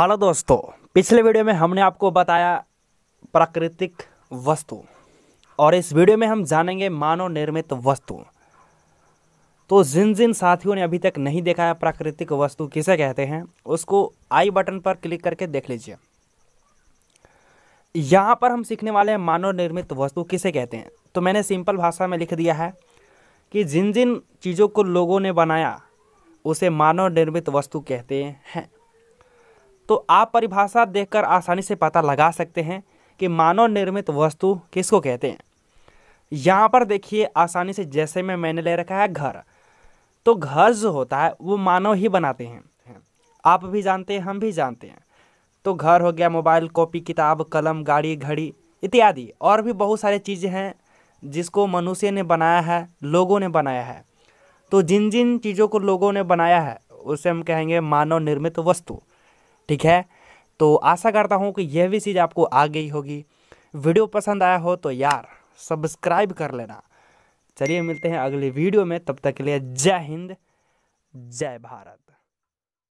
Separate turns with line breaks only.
hello दोस्तों पिछले video में हमने आपको बताया प्राकृतिक वस्तु और इस वीडियो में हम जानेंगे मानव निर्मित वस्तु तो जिन जिन साथियों ने अभी तक नहीं देखा है प्राकृतिक वस्तु किसे कहते हैं उसको आई बटन पर क्लिक करके देख लीजिए यहाँ पर हम सीखने वाले हैं मानव निर्मित वस्तु किसे कहते हैं तो मैंने सिंपल भाषा में लिख दिया है कि जिन जिन चीज़ों को लोगों ने बनाया उसे मानव निर्मित वस्तु कहते हैं तो आप परिभाषा देखकर आसानी से पता लगा सकते हैं कि मानव निर्मित वस्तु किसको कहते हैं यहाँ पर देखिए आसानी से जैसे मैं मैंने ले रखा है घर तो घर जो होता है वो मानव ही बनाते हैं आप भी जानते हैं हम भी जानते हैं तो घर हो गया मोबाइल कॉपी किताब कलम गाड़ी घड़ी इत्यादि और भी बहुत सारी चीज़ें हैं जिसको मनुष्य ने बनाया है लोगों ने बनाया है तो जिन जिन चीज़ों को लोगों ने बनाया है उसे हम कहेंगे मानव निर्मित वस्तु ठीक है तो आशा करता हूँ कि यह भी चीज़ आपको आ गई होगी वीडियो पसंद आया हो तो यार सब्सक्राइब कर लेना चलिए मिलते हैं अगले वीडियो में तब तक के लिए जय हिंद जय भारत